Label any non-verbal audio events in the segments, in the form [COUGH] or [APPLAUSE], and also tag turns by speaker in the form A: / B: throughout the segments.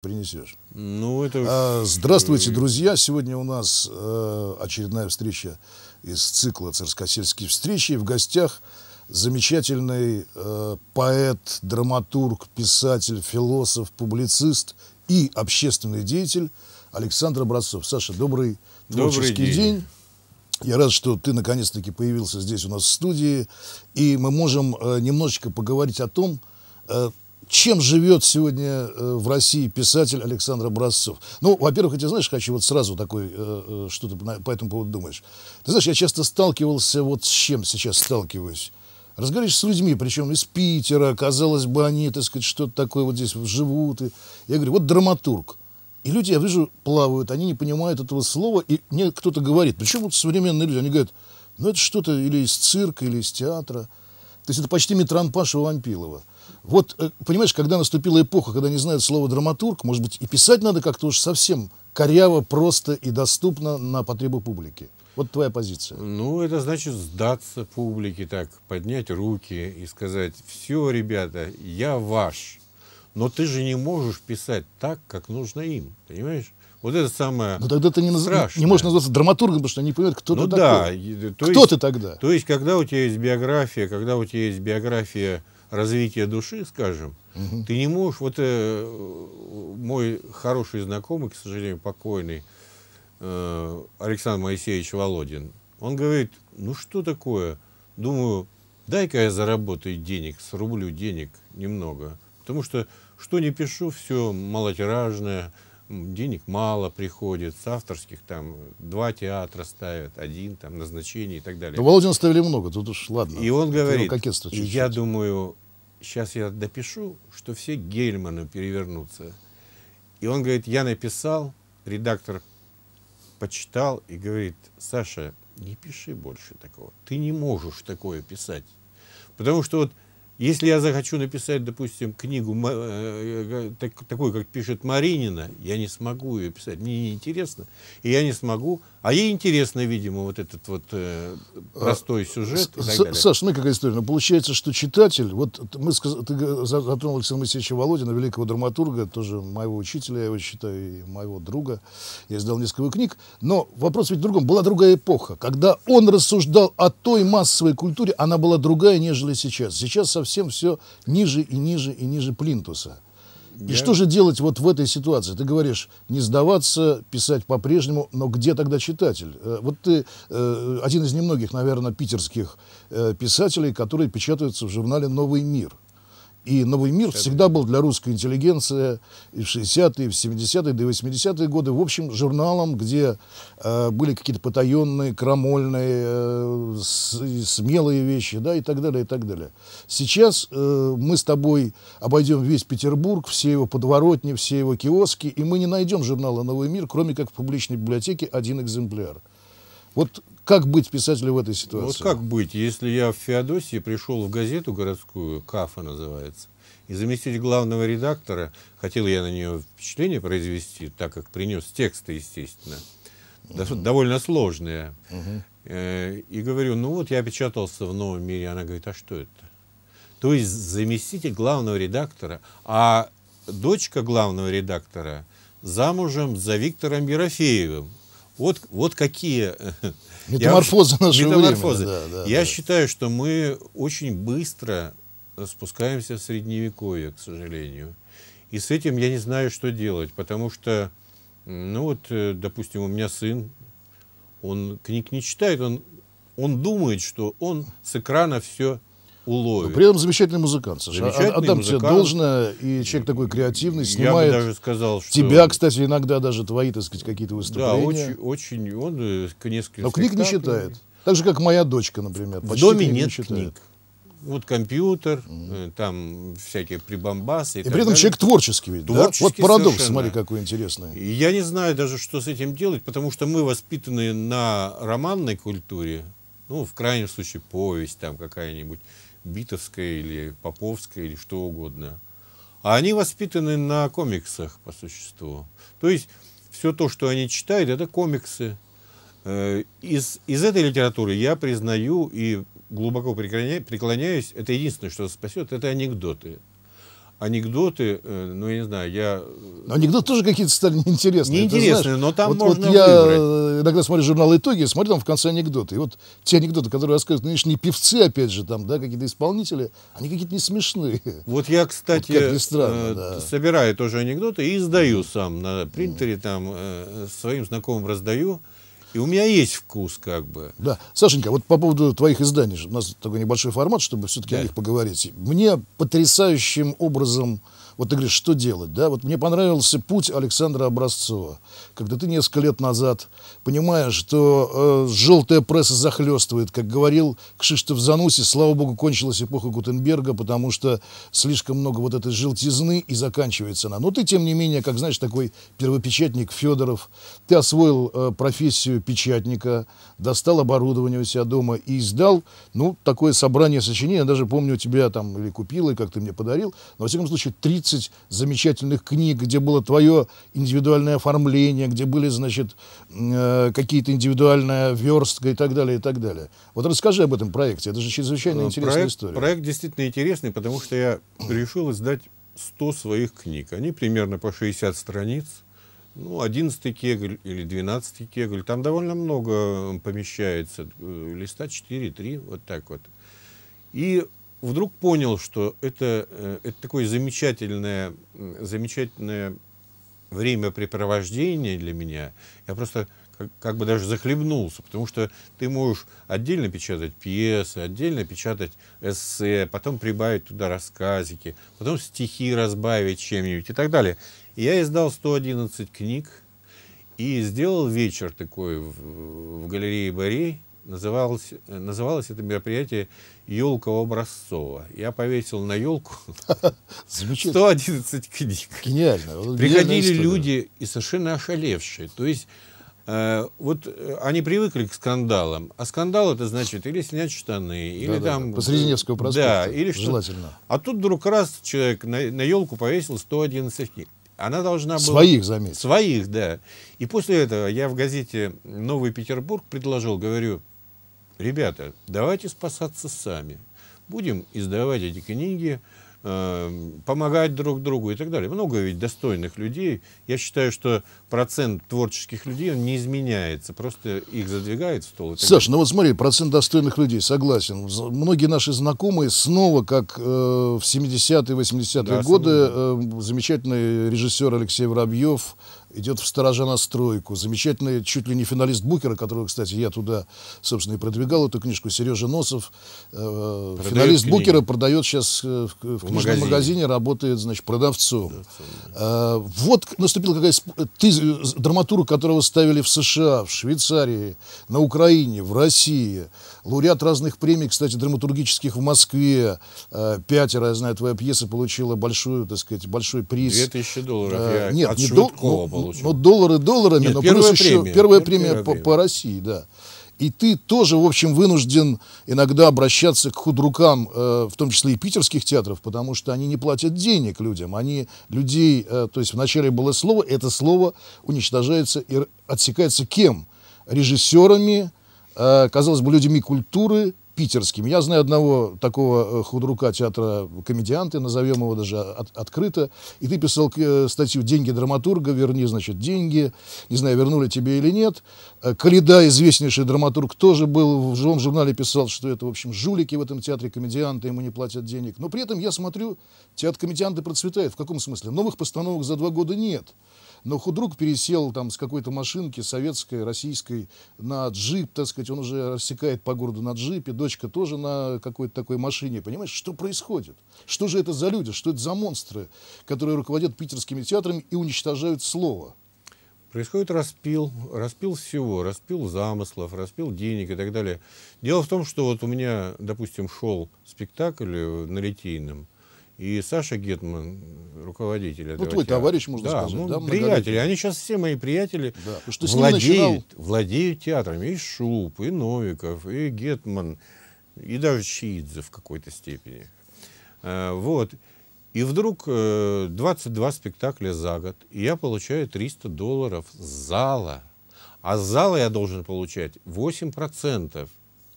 A: принесешь. Ну, это... А, здравствуйте, друзья! Сегодня у нас э, очередная встреча из цикла «Царскосельские встречи». В гостях замечательный э, поэт, драматург, писатель, философ, публицист и общественный деятель Александр Образцов. Саша, добрый творческий добрый день. день. Я рад, что ты наконец-таки появился здесь у нас в студии, и мы можем э, немножечко поговорить о том, чем живет сегодня э, в России писатель Александр Образцов? Ну, во-первых, ты знаешь, хочу вот сразу такой, э, э, что ты по этому поводу думаешь. Ты знаешь, я часто сталкивался вот с чем сейчас сталкиваюсь. Разговариваешь с людьми, причем из Питера, казалось бы, они, так сказать, что-то такое вот здесь живут. И я говорю, вот драматург. И люди, я вижу, плавают, они не понимают этого слова, и мне кто-то говорит, причем вот современные люди, они говорят, ну это что-то или из цирка, или из театра – то есть это почти Митран Паша Вампилова. Вот, э, понимаешь, когда наступила эпоха, когда не знают слово драматург, может быть, и писать надо как-то уж совсем коряво, просто и доступно на потребу публики.
B: Вот твоя позиция. Ну, это значит сдаться публике так, поднять руки и сказать, все, ребята, я ваш. Но ты же не можешь писать так, как нужно им, понимаешь? Вот это самое Но ну, тогда ты не, наз... не можешь назваться драматургом,
A: потому что они понимают, кто ну, ты да. такой. То кто есть, ты тогда?
B: То есть, когда у тебя есть биография, когда у тебя есть биография развития души, скажем, угу. ты не можешь... Вот э, мой хороший знакомый, к сожалению, покойный, э, Александр Моисеевич Володин, он говорит, ну что такое? Думаю, дай-ка я заработаю денег, срублю денег немного. Потому что что не пишу, все малотиражное, денег мало приходит, с авторских там два театра ставят, один там назначение и так далее. Да ну, Володина ставили много, тут уж ладно. И он говорит, чуть -чуть. я думаю, сейчас я допишу, что все Гельману перевернутся. И он говорит, я написал, редактор почитал и говорит, Саша, не пиши больше такого, ты не можешь такое писать. Потому что вот если я захочу написать, допустим, книгу э, э, такой, как пишет Маринина, я не смогу ее писать. Мне не интересно, и я не смогу. А ей интересно, видимо, вот этот вот э, а, простой сюжет. А, Саш,
A: ну какая история. Ну, получается, что читатель, вот мы ты затронул Александра Моисеевича Володина, великого драматурга, тоже моего учителя, я его считаю, и моего друга. Я издал несколько его книг. Но вопрос ведь в другом. Была другая эпоха, когда он рассуждал о той массовой культуре, она была другая, нежели сейчас. Сейчас совсем совсем все ниже и ниже и ниже плинтуса. И Я... что же делать вот в этой ситуации? Ты говоришь, не сдаваться, писать по-прежнему, но где тогда читатель? Э, вот ты э, один из немногих, наверное, питерских э, писателей, которые печатаются в журнале «Новый мир». И новый мир э, всегда был для русской интеллигенции и в 60-е, и в 70-е, до 80-е годы, в общем, журналом, где э, были какие-то потаенные, крамольные, э, с, смелые вещи, да, и так далее, и так далее. Сейчас э, мы с тобой обойдем весь Петербург, все его подворотни, все его киоски, и мы не найдем журнала «Новый мир», кроме как в публичной библиотеке один экземпляр. Вот как быть писателю в этой ситуации? Вот как
B: быть, если я в Феодосии пришел в газету городскую, Кафа называется, и заместитель главного редактора, хотел я на нее впечатление произвести, так как принес тексты, естественно, угу. довольно сложные. Угу. И говорю, ну вот я печатался в «Новом мире». Она говорит, а что это? То есть заместитель главного редактора, а дочка главного редактора замужем за Виктором Ерофеевым, вот, вот какие... Э, [LAUGHS] метаморфозы я, нашего метаморфозы. времени. Да, да, я да. считаю, что мы очень быстро спускаемся в средневековье, к сожалению. И с этим я не знаю, что делать, потому что, ну вот, э, допустим, у меня сын, он книг не читает, он, он думает, что он с экрана все уловит. Но при этом замечательный музыкант, Саша. Замечательный Отдам а, музыкант. тебе
A: должное, и человек такой креативный,
B: снимает. Я бы даже сказал, что... Тебя,
A: кстати, иногда даже твои, так сказать, какие-то выступления. Да, очень,
B: очень он э, несколько... Но книг не считает.
A: Так же, как моя дочка, например. В доме нет не книг.
B: Вот компьютер, э, там всякие прибамбасы. И, и при этом далее. человек творческий ведь, творческий да? Вот парадокс, совершенно. смотри, какой интересный. И Я не знаю даже, что с этим делать, потому что мы воспитаны на романной культуре, ну, в крайнем случае, повесть там какая-нибудь битовская или поповское или что угодно. А они воспитаны на комиксах по существу. То есть все то, что они читают, это комиксы. Э, из, из этой литературы я признаю и глубоко преклоняюсь, это единственное, что спасет, это анекдоты анекдоты, э, ну, я не знаю, я... Но э, анекдоты
A: тоже какие-то стали неинтересные. Неинтересные, знаешь, но там вот, можно вот я выбрать. Э, иногда смотрю журналы «Итоги», смотрю там в конце анекдоты. И вот те анекдоты, которые рассказывают нынешние ну, певцы, опять же, там, да, какие-то исполнители,
B: они какие-то не смешные. Вот я, кстати, вот странно, э, да. собираю тоже анекдоты и издаю сам на принтере, там, э, своим знакомым раздаю. И у меня есть вкус, как бы.
A: Да. Сашенька, вот по поводу твоих изданий, у нас такой небольшой формат, чтобы все-таки да. о них поговорить. Мне потрясающим образом вот ты говоришь, что делать, да? Вот мне понравился путь Александра Образцова, когда ты несколько лет назад понимаешь, что э, желтая пресса захлестывает, как говорил Кшиштов занусе. слава богу, кончилась эпоха Гутенберга, потому что слишком много вот этой желтизны и заканчивается она. Но ты, тем не менее, как знаешь, такой первопечатник Федоров, ты освоил э, профессию печатника, достал оборудование у себя дома и издал, ну, такое собрание сочинений, я даже помню, у тебя там или купил, и как ты мне подарил, но, во всяком случае, три 30 замечательных книг, где было твое индивидуальное оформление, где были, значит, э, какие-то индивидуальная верстка и так далее, и так далее. Вот расскажи об этом проекте, это же чрезвычайно э, интересная проект, история.
B: Проект действительно интересный, потому что я решил издать 100 своих книг. Они примерно по 60 страниц. Ну, 11 кегль или 12 кегль, там довольно много помещается, э, листа 4-3, вот так вот. И вдруг понял, что это, э, это такое замечательное, замечательное времяпрепровождение для меня. Я просто как, как бы даже захлебнулся, потому что ты можешь отдельно печатать пьесы, отдельно печатать эссе, потом прибавить туда рассказики, потом стихи разбавить чем-нибудь и так далее. И я издал 111 книг и сделал вечер такой в, в галерее Борей, Называлось, э, называлось это мероприятие «Елка Образцова». Я повесил на елку 111 [LAUGHS] книг. Гениально. Приходили люди и совершенно ошалевшие. То есть э, вот э, они привыкли к скандалам, а скандал это значит или снять штаны, или там... Да, посреди Невского проспекта, да, или что желательно. А тут вдруг раз человек на, на елку повесил 111 книг. Она должна была... Своих, заметь. Своих, да. И после этого я в газете «Новый Петербург» предложил, говорю, ребята, давайте спасаться сами. Будем издавать эти книги, э, помогать друг другу и так далее. Много ведь достойных людей. Я считаю, что процент творческих людей не изменяется, просто их задвигает в стол. Саша, ну
A: вот смотри, процент достойных людей, согласен. Многие наши знакомые снова, как э, в 70-е, 80-е да, годы, э, замечательный режиссер Алексей Воробьев, идет в сторожа на стройку. Замечательный, чуть ли не финалист Букера, которого, кстати, я туда, собственно, и продвигал эту книжку, Сережа Носов. Э, финалист книги. Букера продает сейчас э, в, в книжном магазине. магазине, работает, значит, продавцом. продавцом да. Э, вот наступила какая-то... Э, ты, драматург, которого ставили в США, в Швейцарии, на Украине, в России, Лауреат разных премий, кстати, драматургических в Москве. Э, пятеро, я знаю, твоя пьеса получила большую, так сказать, большой приз. Две тысячи долларов а, я нет, от не Швыдкова дол, ну, ну, получил. ну, доллары долларами, нет, но первая плюс премия, еще первая, первая премия, премия по, по России, да. И ты тоже, в общем, вынужден иногда обращаться к худрукам, э, в том числе и питерских театров, потому что они не платят денег людям. Они людей, э, то есть вначале было слово, это слово уничтожается и отсекается кем? Режиссерами, Э, казалось бы, людьми культуры питерскими. Я знаю одного такого э, худрука театра комедианты, назовем его даже от, открыто, и ты писал э, статью «Деньги драматурга, верни, значит, деньги», не знаю, вернули тебе или нет. Калида, известнейший драматург, тоже был в живом журнале, писал, что это, в общем, жулики в этом театре комедианты, ему не платят денег. Но при этом я смотрю, театр комедианты процветает. В каком смысле? Новых постановок за два года нет. Но худрук пересел там с какой-то машинки советской, российской на джип, так сказать, он уже рассекает по городу на джипе, дочка тоже на какой-то такой машине. Понимаешь, что происходит? Что же это за люди? Что это за монстры, которые руководят питерскими театрами и уничтожают
B: слово? Происходит распил, распил всего, распил замыслов, распил денег и так далее. Дело в том, что вот у меня, допустим, шел спектакль э, на Литейном – и Саша Гетман, руководитель ну, этого Вот вы театра. товарищ, можно да, сказать. Ну, да, приятели. Они сейчас все мои приятели да. что владеют, владеют театром. И Шуп, и Новиков, и Гетман, и даже Чидзе в какой-то степени. Э, вот. И вдруг 22 э, спектакля за год, и я получаю 300 долларов с зала. А с зала я должен получать 8%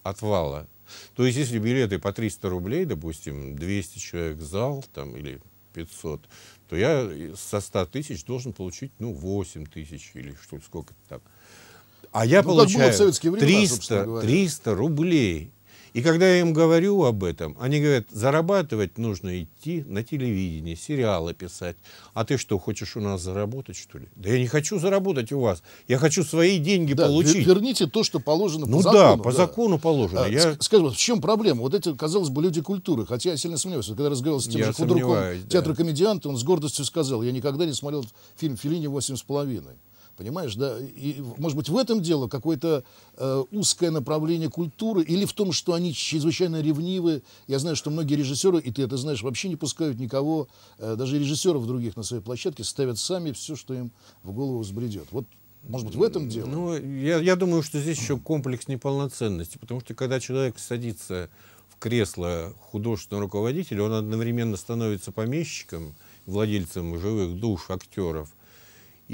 B: от вала. То есть, если билеты по 300 рублей, допустим, 200 человек в зал там, или 500, то я э, со 100 тысяч должен получить, ну, 8 тысяч или что сколько там. А я ну, получаю 300, 300 рублей. И когда я им говорю об этом, они говорят, зарабатывать нужно идти на телевидение, сериалы писать. А ты что, хочешь у нас заработать, что ли? Да я не хочу заработать у вас. Я хочу свои деньги да, получить. Верните то, что положено ну по закону. Ну да, по закону положено. А, я...
A: Скажи, в чем проблема? Вот эти, казалось бы, люди культуры. Хотя я сильно сомневаюсь. Вот, когда разговаривал с тем я же худруком да. театра комедианта, он с гордостью сказал, я никогда не смотрел фильм «Филини восемь с половиной». Понимаешь, да? И, может быть, в этом дело какое-то э, узкое направление культуры или в том, что они чрезвычайно ревнивы. Я знаю, что многие режиссеры, и ты это знаешь, вообще не пускают никого, э, даже режиссеров других на своей площадке, ставят сами все, что им в голову взбредет. Вот может быть, в этом дело?
B: Ну, я, я думаю, что здесь еще комплекс неполноценности, потому что когда человек садится в кресло художественного руководителя, он одновременно становится помещиком, владельцем живых душ, актеров –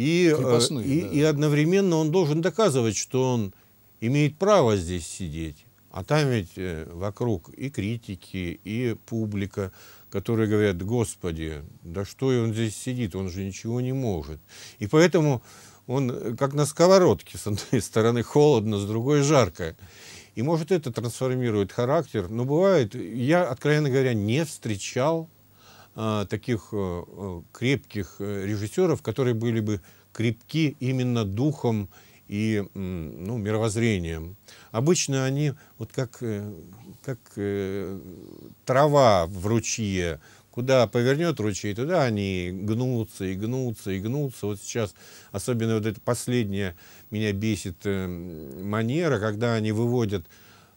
B: и, э, Крепостные, и, и одновременно он должен доказывать, что он имеет право здесь сидеть. А там ведь э, вокруг и критики, и публика, которые говорят, господи, да что он здесь сидит, он же ничего не может. И поэтому он э, как на сковородке, с одной [LAUGHS] стороны холодно, с другой жарко. И может это трансформирует характер, но бывает, я, откровенно говоря, не встречал Э, таких э, э, крепких режиссеров, которые были бы крепки именно духом и ну, мировоззрением. Обычно они вот как, как трава в ручье, куда повернет ручей, туда они гнутся и гнутся и гнутся. Вот сейчас особенно вот эта последняя меня бесит эм, манера, когда они выводят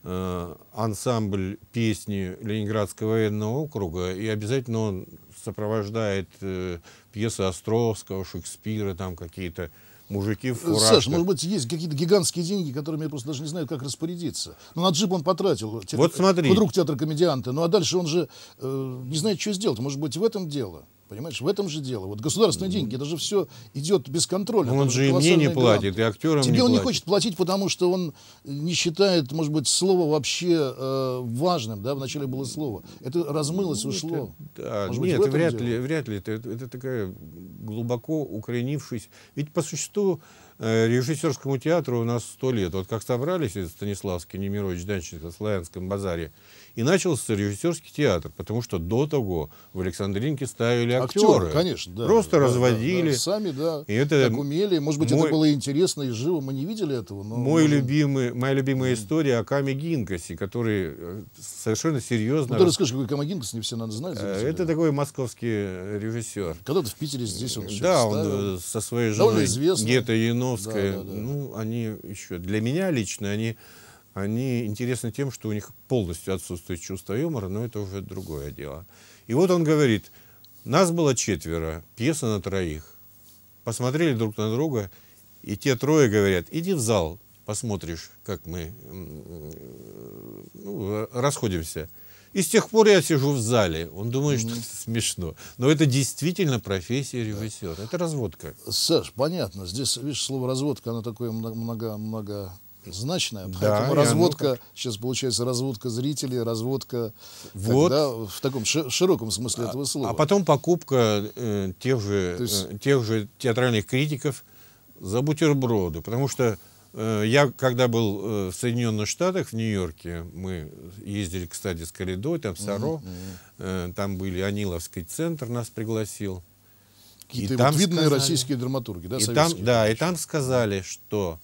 B: Э, ансамбль песни Ленинградского военного округа, и обязательно он сопровождает э, пьесы Островского, Шекспира, там какие-то мужики в э, фуражках. Саша, может
A: быть, есть какие-то гигантские деньги, которыми я просто даже не знаю, как распорядиться. Но ну, на джип он потратил. Э, вот смотри. Вдруг театр комедианты. Ну а дальше он же э, не знает, что сделать. Может быть, в этом дело. Понимаешь, в этом же дело. Вот государственные mm. деньги, это же все идет без контроля. Он же и мне не грант. платит, и актерам Тебе не он не хочет платить, потому что он не считает, может быть, слово вообще э, важным, да, вначале было слово. Это размылось,
B: ушло. Это, да, может нет, быть, вряд дело? ли, вряд ли. Это, это такая глубоко укоренившись. Ведь по существу э, режиссерскому театру у нас сто лет. Вот как собрались Станиславский, Немирович, Данченко в Славянском базаре, и начался режиссерский театр, потому что до того в Александринке ставили актеры. актеры конечно, да. Просто да, разводили. Да, да, сами,
A: да, и это как умели. Может быть, мой, это было интересно и живо, мы не видели этого. Но мой мы...
B: любимый, моя любимая история о Каме Гинкасе, который э, совершенно серьезно... Ну, ты расскажи,
A: какой Кама Гинкас, не все, надо
B: знать. Э, это такой московский режиссер. Когда-то в Питере здесь он Да, он ставил. Э, со своей женой Гета Яновской. Да, да, да. Ну, они еще... Для меня лично они они интересны тем, что у них полностью отсутствует чувство юмора, но это уже другое дело. И вот он говорит, нас было четверо, пьеса на троих. Посмотрели друг на друга, и те трое говорят, иди в зал, посмотришь, как мы э, ну, расходимся. И с тех пор я сижу в зале. Он думает, что это смешно. Но это действительно профессия режиссера. Это разводка.
A: Саш, понятно. Здесь, видишь, слово разводка, оно такое много, много, много значная. Да, Поэтому ну, разводка, оно... сейчас получается разводка зрителей, разводка вот. тогда, в таком
B: широком смысле а, этого слова. А потом покупка э, тех, же, есть... э, тех же театральных критиков за бутерброды. Потому что э, я, когда был э, в Соединенных Штатах, в Нью-Йорке, мы ездили, кстати, с Коридой, там Саро, угу, угу. Э, там были Аниловский центр, нас пригласил. И там вот видные сказали, российские драматурги, да, и там, Да, и там сказали, что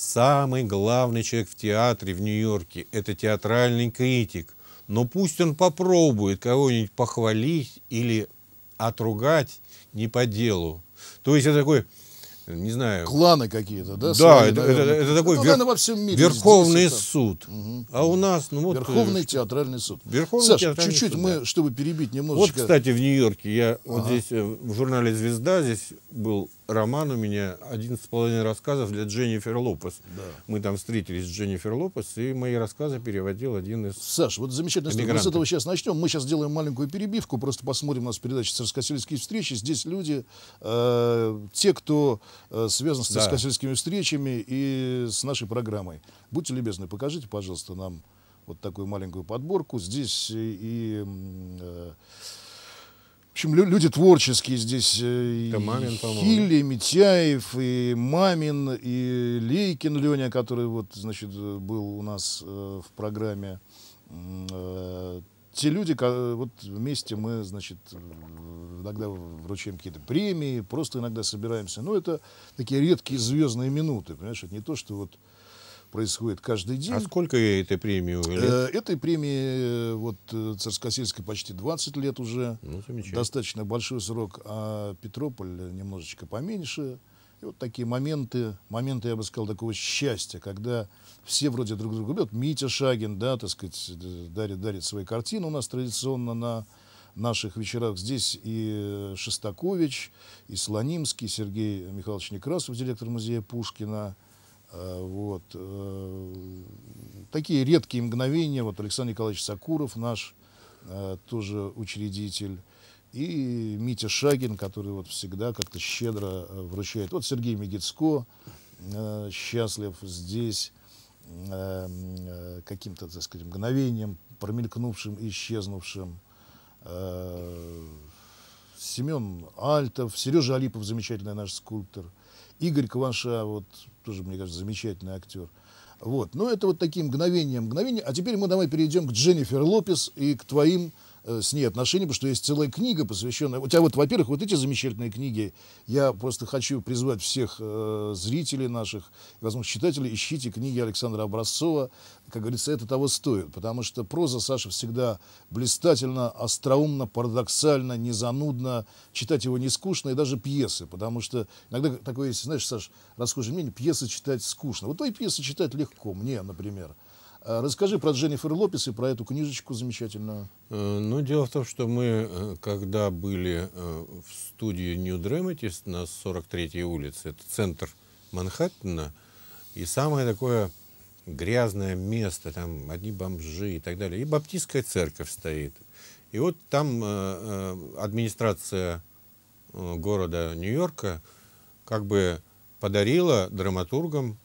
B: Самый главный человек в театре в Нью-Йорке – это театральный критик. Но пусть он попробует кого-нибудь похвалить или отругать не по делу. То есть это такой не знаю... Кланы какие-то, да? Да, свои, это, это, это такой это, ну, вер... во всем мире, Верховный здесь, суд. Угу.
A: А у нас... Ну,
B: вот, Верховный э, театральный суд. Верховный Саш, театральный чуть-чуть мы,
A: да. чтобы перебить немножечко... Вот, кстати, в Нью-Йорке, я ага. вот здесь
B: э, в журнале «Звезда» здесь был роман у меня один с половиной рассказов для Дженнифер Лопес. Да. Мы там встретились с Дженнифер Лопес, и мои рассказы переводил один из Саш, вот замечательно, что мы с этого
A: сейчас начнем. Мы сейчас сделаем маленькую перебивку, просто посмотрим у нас передача «Царскосельские встречи». Здесь люди, э, те, кто э, связан с царскосельскими да. встречами и с нашей программой. Будьте любезны, покажите, пожалуйста, нам вот такую маленькую подборку. Здесь и... Э, общем, люди творческие здесь. Э, это Мамин, Хилли, Митяев, и Мамин, и Лейкин Леня, который вот, значит, был у нас э, в программе. Э, те люди, вот вместе мы, значит, иногда вручаем какие-то премии, просто иногда собираемся. Но ну, это такие редкие звездные минуты, понимаешь, это не то, что вот происходит каждый а день. А
B: сколько этой премии уже лет? Э,
A: этой премии э, вот э, Царскосельской почти 20 лет уже. Ну, Достаточно большой срок, а Петрополь немножечко поменьше. И вот такие моменты, моменты, я бы сказал, такого счастья, когда все вроде друг друга любят. Митя Шагин, да, так сказать, дарит, дарит свои картины у нас традиционно на наших вечерах. Здесь и Шестакович, и Слонимский, Сергей Михайлович Некрасов, директор музея Пушкина, Э, вот. Э, такие редкие мгновения. Вот Александр Николаевич Сакуров, наш э, тоже учредитель, и Митя Шагин, который вот всегда как-то щедро вручает. Вот Сергей Мегицко, счастлив здесь каким-то, так сказать, мгновением, промелькнувшим исчезнувшим. Семен Альтов, Сережа Алипов, замечательный наш скульптор, Игорь Кванша, вот тоже, мне кажется, замечательный актер. Вот. Но ну, это вот такие мгновения, мгновения. А теперь мы давай перейдем к Дженнифер Лопес и к твоим Э, с ней отношения, потому что есть целая книга, посвященная... У тебя вот, во-первых, вот эти замечательные книги. Я просто хочу призвать всех э, зрителей наших, возможно, читателей, ищите книги Александра Образцова. Как говорится, это того стоит, потому что проза Саша всегда блистательно, остроумно, парадоксально, незанудно. Читать его не скучно, и даже пьесы, потому что иногда такое есть, знаешь, Саш, расхожее мнение, пьесы читать скучно. Вот твои пьесы читать легко, мне, например. Э, расскажи про Дженнифер Лопес и про эту книжечку замечательную.
B: Э, ну, дело в том, что мы, э, когда были в студии New Dramatists на 43-й улице, это центр Манхэттена, и самое такое грязное место, там одни бомжи и так далее, и баптистская церковь стоит. И вот там администрация города Нью-Йорка как бы подарила драматургам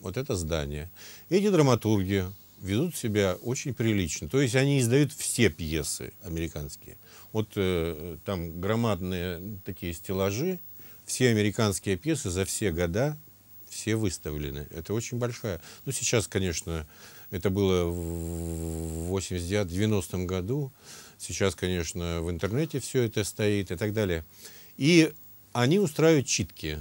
B: вот это здание. Эти драматурги ведут себя очень прилично. То есть они издают все пьесы американские. Вот э, там громадные такие стеллажи, все американские пьесы за все года все выставлены. Это очень большая. Ну, сейчас, конечно, это было в 89-90 году. Сейчас, конечно, в интернете все это стоит и так далее. И они устраивают читки.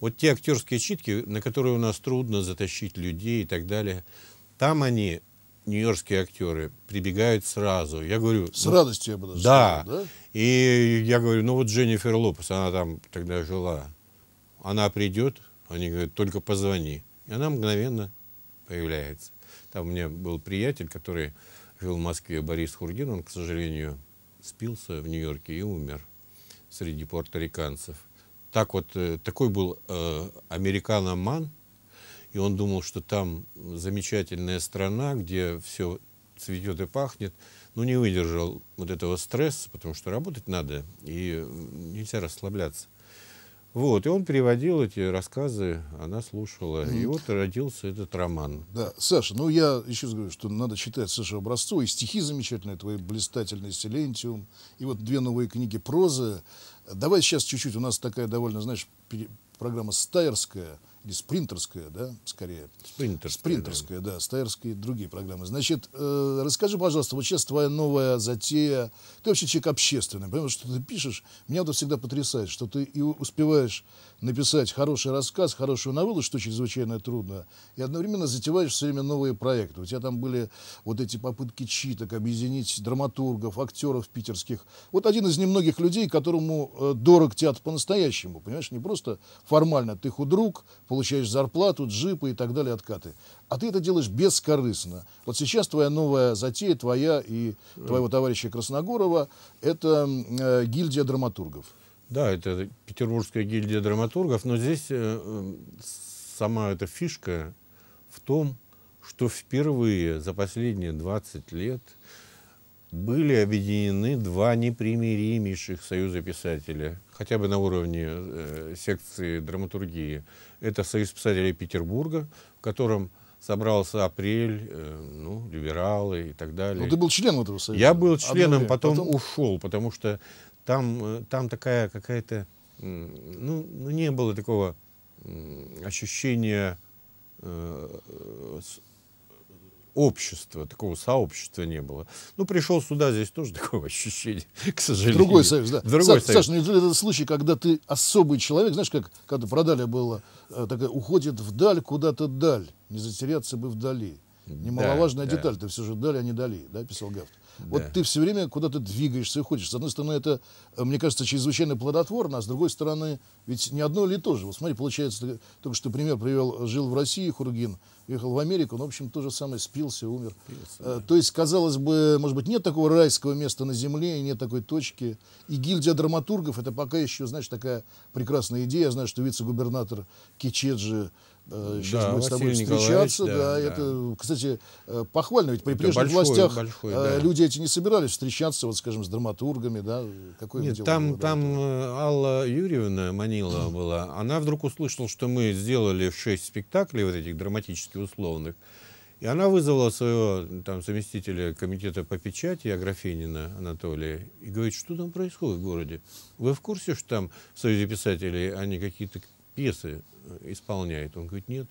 B: Вот те актерские читки, на которые у нас трудно затащить людей и так далее – там они, нью-йоркские актеры, прибегают сразу. Я говорю... С ну, радостью, я бы даже да. Сказал, да? И я говорю, ну вот Дженнифер Лопес, она там тогда жила. Она придет, они говорят, только позвони. И она мгновенно появляется. Там у меня был приятель, который жил в Москве, Борис Хурдин, он, к сожалению, спился в Нью-Йорке и умер среди порториканцев. Так вот, э, такой был э, американоман, и он думал, что там замечательная страна, где все цветет и пахнет, но не выдержал вот этого стресса, потому что работать надо, и нельзя расслабляться. Вот, и он переводил эти рассказы, она слушала, mm. и вот родился этот роман.
A: Да, Саша, ну я еще раз говорю, что надо читать Саша Образцова, и стихи замечательные твои, блистательный «Силентиум», и вот две новые книги прозы. Давай сейчас чуть-чуть, у нас такая довольно, знаешь, программа стайерская – или спринтерская, да, скорее. Спринтерская. Спринтерская, да, да стайерские и другие программы. Значит, э, расскажи, пожалуйста, вот сейчас твоя новая затея. Ты вообще человек общественный, потому что ты пишешь, меня это всегда потрясает, что ты и успеваешь написать хороший рассказ, хорошую новеллу, что чрезвычайно трудно, и одновременно затеваешь все время новые проекты. У тебя там были вот эти попытки читок, объединить драматургов, актеров питерских. Вот один из немногих людей, которому э, дорог театр по-настоящему, понимаешь, не просто формально, ты худрук, получаешь зарплату, джипы и так далее, откаты. А ты это делаешь бескорыстно. Вот сейчас твоя новая затея, твоя и твоего товарища Красногорова, это э, гильдия драматургов.
B: Да, это Петербургская гильдия драматургов, но здесь э, сама эта фишка в том, что впервые за последние 20 лет были объединены два непримиримейших союза писателя, хотя бы на уровне э, секции драматургии. Это союз писателей Петербурга, в котором собрался апрель, э, ну, либералы и так далее. ну ты был членом этого союза? Я был а членом, потом, потом ушел, потому что там, э, там такая какая-то... Ну, ну, не было такого ощущения э, общества, такого сообщества не было. Ну, пришел сюда, здесь тоже [LAUGHS] такое ощущение, к сожалению. Другой союз, да. Другой Са- союз. Саша,
A: ну, это случай, когда ты особый человек, знаешь, как когда продали было, э, такая, уходит вдаль, куда-то даль, не затеряться бы вдали. Немаловажная да, деталь. Да. Ты все же дали, а не дали, да, писал Гафт. Да. Вот ты все время куда-то двигаешься и ходишь. С одной стороны, это, э, мне кажется, чрезвычайно плодотворно, а с другой стороны, ведь не одно или то же. Вот смотри, получается, только что пример привел, жил в России Хургин, ехал в Америку, он, в общем, то же самое, спился, умер. Спился, э, да. То есть, казалось бы, может быть, нет такого райского места на земле, и нет такой точки. И гильдия драматургов, это пока еще, знаешь, такая прекрасная идея. Я знаю, что вице-губернатор Кичеджи Сейчас э, да, мы с тобой встречаться. да, да, это, да. кстати, э, похвально, ведь при это прежних большой, властях большой, э, да. люди эти не собирались встречаться, вот, скажем, с драматургами, да? Какое Нет, там,
B: было, там Алла Юрьевна Манилова была, она вдруг услышала, что мы сделали шесть спектаклей вот этих драматически условных, и она вызвала своего там, заместителя комитета по печати, Аграфенина Анатолия, и говорит, что там происходит в городе? Вы в курсе, что там в Союзе писателей они какие-то пьесы э, исполняет. Он говорит, нет,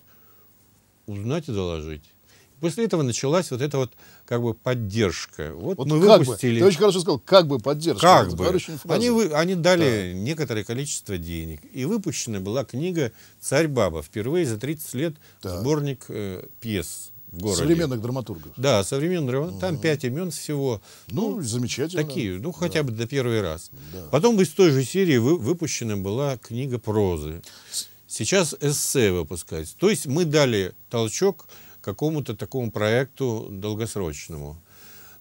B: узнать и доложить. После этого началась вот эта вот как бы поддержка. Вот, вот мы как выпустили. Бы. Ты очень хорошо сказал, как бы поддержка. Как бы. Они, вы, они дали да. некоторое количество денег. И выпущена была книга «Царь-баба». Впервые за 30 лет да. сборник э, пьес в городе. Современных драматургов. Да, современных драматургов. Там угу. пять имен всего. Ну, ну, замечательно. Такие, ну, хотя да. бы до первый раз. Да. Потом из той же серии вы, выпущена была книга прозы. Сейчас эссе выпускается. То есть мы дали толчок какому-то такому проекту долгосрочному.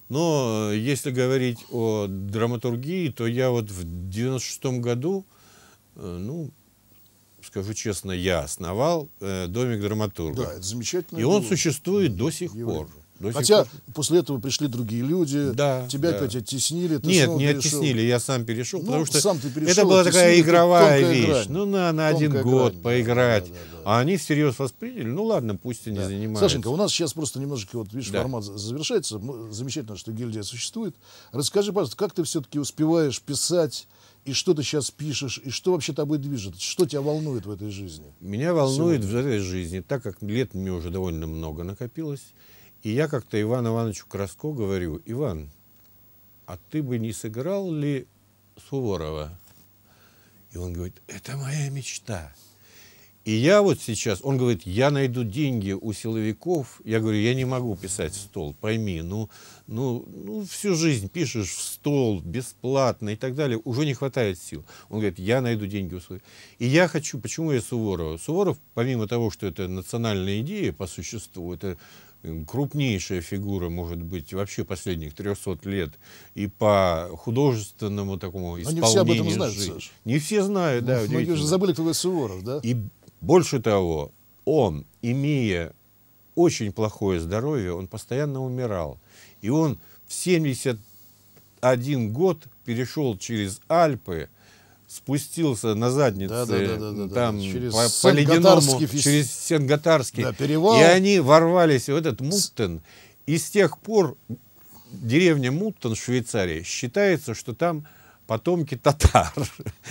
B: Но э, если говорить о драматургии, то я вот в 96 году, э, ну, скажу честно, я основал э, домик драматурга. Да, это замечательно. И он существует до сих Евангелие. пор. До Хотя сих
A: пор. после этого пришли другие люди, да, тебя да. опять оттеснили. Ты Нет, не перешел. оттеснили, я сам
B: перешел, ну, потому что сам ты перешел, это была такая игровая вещь. Грань. Ну, на, на тонкая один год грань, поиграть. да, да, да. А они всерьез восприняли, ну ладно, пусть они да. занимаются. Сашенька, у
A: нас сейчас просто немножечко, вот видишь, да. формат завершается. Замечательно, что гильдия существует. Расскажи, пожалуйста, как ты все-таки успеваешь писать и что ты сейчас пишешь, и что вообще тобой движет, что тебя волнует в этой
B: жизни? Меня волнует Сегодня. в этой жизни, так как лет мне уже довольно много накопилось, и я как-то Ивану Ивановичу Краско говорю, Иван, а ты бы не сыграл ли Суворова? И он говорит, это моя мечта. И я вот сейчас, он говорит, я найду деньги у силовиков. Я говорю, я не могу писать в стол, пойми. Ну, ну, ну всю жизнь пишешь в стол, бесплатно и так далее. Уже не хватает сил. Он говорит, я найду деньги у силовиков. И я хочу, почему я Суворова? Суворов, помимо того, что это национальная идея по существу, это крупнейшая фигура, может быть, вообще последних 300 лет и по художественному такому исполнению. Ну, Но не все об этом знают, Не все знают, да. Ну, многие уже забыли, кто Суворов, да? И больше того, он, имея очень плохое здоровье, он постоянно умирал. И он в 71 год перешел через Альпы, спустился на заднице да, да, да, да, там через по, по ледяному, фест... через Сенгатарский. Да, перевал. И они ворвались в этот Муттен. И с тех пор деревня Муттен в Швейцарии считается, что там потомки татар.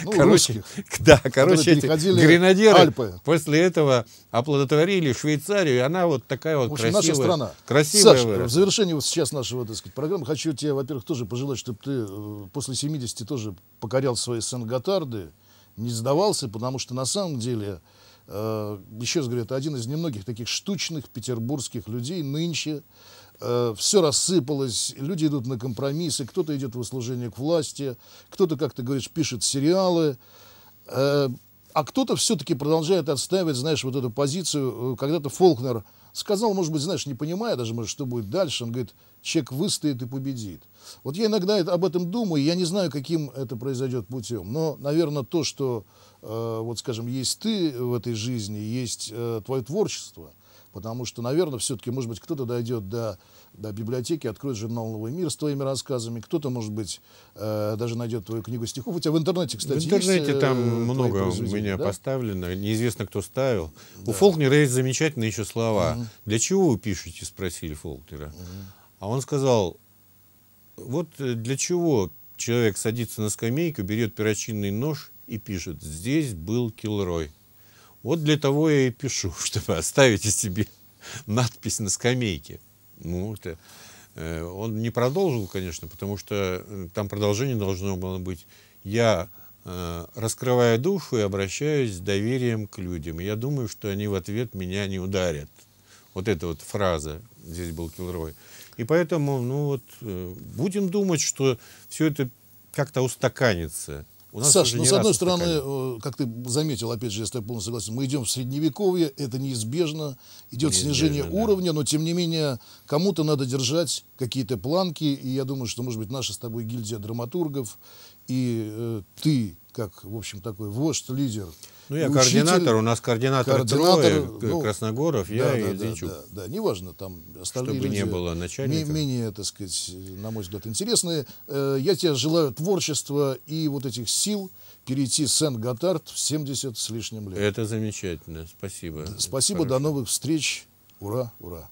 B: Ну, короче, русских, да, короче, эти гренадеры Альпы. после этого оплодотворили Швейцарию, и она вот такая вот в общем, красивая. Наша страна. Красивая. Саша, выросла. в
A: завершении вот сейчас нашего, так сказать, программы хочу тебе, во-первых, тоже пожелать, чтобы ты э, после 70 тоже покорял свои Сен-Готарды, не сдавался, потому что на самом деле, э, еще раз говорю, это один из немногих таких штучных петербургских людей нынче, Э, все рассыпалось, люди идут на компромиссы, кто-то идет в услужение к власти, кто-то, как ты говоришь, пишет сериалы, э, а кто-то все-таки продолжает отстаивать, знаешь, вот эту позицию. Э, Когда-то Фолкнер сказал, может быть, знаешь, не понимая даже, может, что будет дальше, он говорит, человек выстоит и победит. Вот я иногда об этом думаю, я не знаю, каким это произойдет путем, но, наверное, то, что, вот, скажем, есть ты в этой жизни, есть твое творчество – Потому что, наверное, все-таки, может быть, кто-то дойдет до, до библиотеки, откроет журнал «Новый мир» с твоими рассказами, кто-то, может быть, э, даже найдет твою книгу стихов. У тебя в интернете, кстати, В интернете есть, э, там много у меня да?
B: поставлено, неизвестно, кто ставил. Да. У Фолкнера есть замечательные еще слова. Угу. «Для чего вы пишете?» — спросили Фолкнера. Угу. А он сказал, вот э, для чего человек садится на скамейку, берет перочинный нож и пишет «Здесь был Килрой». Вот для того я и пишу, [LAUGHS] чтобы оставить себе надпись на скамейке. Ну, это, э, он не продолжил, конечно, потому что э, там продолжение должно было быть. Я э, раскрываю душу и обращаюсь с доверием к людям. Я думаю, что они в ответ меня не ударят. Вот эта вот фраза, здесь был Килрой. И поэтому, ну вот, будем думать, что все это как-то устаканится. Саша, ну, с одной стороны,
A: такая. Э, как ты заметил, опять же, я с тобой полностью согласен, мы идем в средневековье, это неизбежно, идет неизбежно, снижение да. уровня, но, тем не менее, кому-то надо держать какие-то планки, и я думаю, что, может быть, наша с тобой гильдия драматургов и э, ты, как, в общем, такой вождь, лидер ну, я учитель, координатор, у нас координатор, координатор трое, ну, Красногоров, да, я да, и да, Да, да, неважно, там остальные Чтобы люди не было начальника. менее, так сказать, на мой взгляд, интересные. Э, я тебе желаю творчества и вот этих сил, перейти Сен-Готард в 70 с лишним лет.
B: Это замечательно. Спасибо. Спасибо. Хорошо. До
A: новых встреч.
B: Ура, ура.